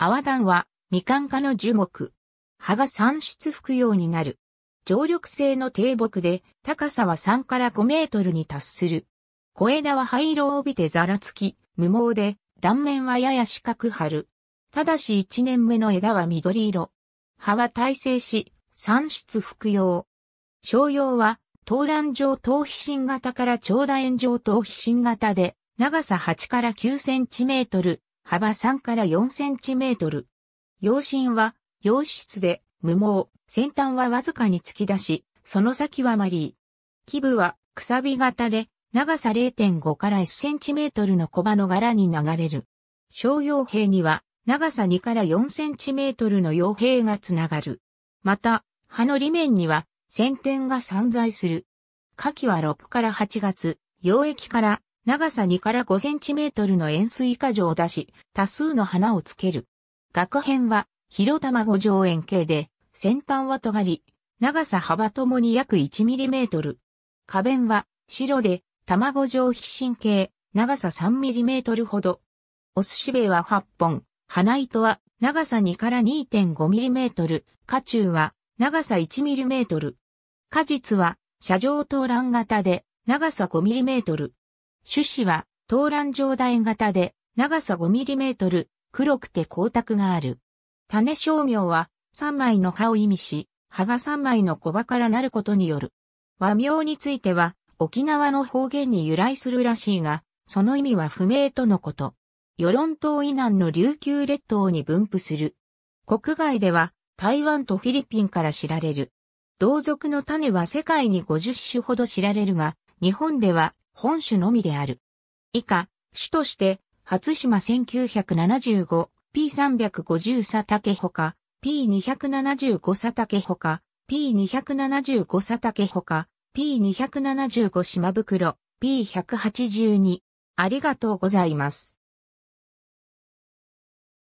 泡団は、みかん科の樹木。葉が産出服用になる。常緑性の低木で、高さは3から5メートルに達する。小枝は灰色を帯びてざらつき、無毛で、断面はやや四角張る。ただし1年目の枝は緑色。葉は耐性し、産出服用。商用は、東蘭状頭皮芯型から長�円状頭皮芯型で、長さ8から9センチメートル、幅3から4センチメートル。陽針は、陽質で、無毛、先端はわずかに突き出し、その先はマリー。基部は、くさび型で、長さ0.5から1センチメートルの小葉の柄に流れる。商用兵には、長さ2から4センチメートルの傭兵がつながる。また、葉の裏面には、先天が散在する。夏季は6から8月、溶液から長さ2から5センチメートルの円錐花状を出し、多数の花をつける。額編は、広玉五状円形で、先端は尖り、長さ幅ともに約1ミリメートル。花弁は、白で、卵状皮進形、長さ3ミリメートルほど。お寿司部は8本、花糸は、長さ2から2.5ミリメートル、花柱は、長さ1ミリメートル。果実は、車上等卵型で、長さ5ミリメートル。種子は、東蘭状大型で、長さ 5mm、黒くて光沢がある。種小名は、3枚の葉を意味し、葉が3枚の小葉からなることによる。和名については、沖縄の方言に由来するらしいが、その意味は不明とのこと。与論島以南の琉球列島に分布する。国外では、台湾とフィリピンから知られる。同族の種は世界に50種ほど知られるが、日本では本種のみである。以下、種として、初島 1975P350 佐竹ほか、P275 佐竹ほか、P275 佐竹ほか、P275 島袋、P182。ありがとうございます。